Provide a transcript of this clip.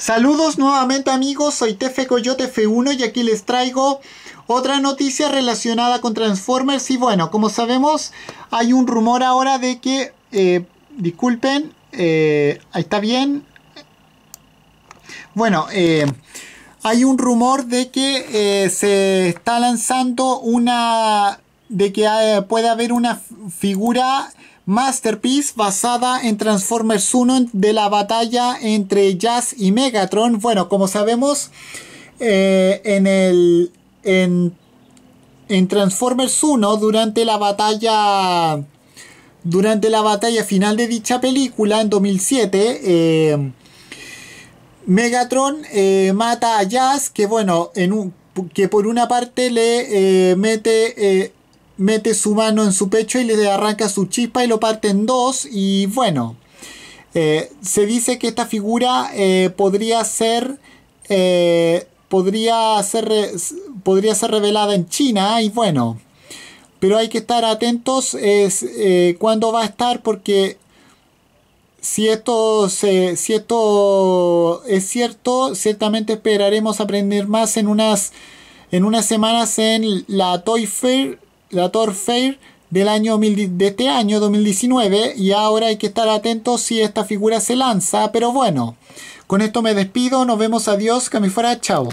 Saludos nuevamente amigos, soy Tefe Coyote F1 y aquí les traigo otra noticia relacionada con Transformers y bueno, como sabemos hay un rumor ahora de que, eh, disculpen, eh, ahí está bien, bueno, eh, hay un rumor de que se está lanzando una, de que puede haber una figura Masterpiece basada en Transformers 1 de la batalla entre Jazz y Megatron. Bueno, como sabemos, eh, en En, en Transformers 1, durante la batalla. Durante la batalla final de dicha película, en 2007. Eh, Megatron eh, mata a Jazz, que bueno, en un, que por una parte le mete mete su mano en su pecho y le arranca su chispa y lo parte en dos y bueno, eh, se dice que esta figura eh, podría ser... Eh, podría ser, podría ser revelada en China y bueno, pero hay que estar atentos es cuándo va a estar porque si esto, es cierto, ciertamente esperaremos aprender más en unas, en unas semanas en la Toy Fair la Torfair del año de este año 2019 y ahora hay que estar atentos si esta figura se lanza, pero bueno, con esto me despido, nos vemos, adiós, que me fuera, chao.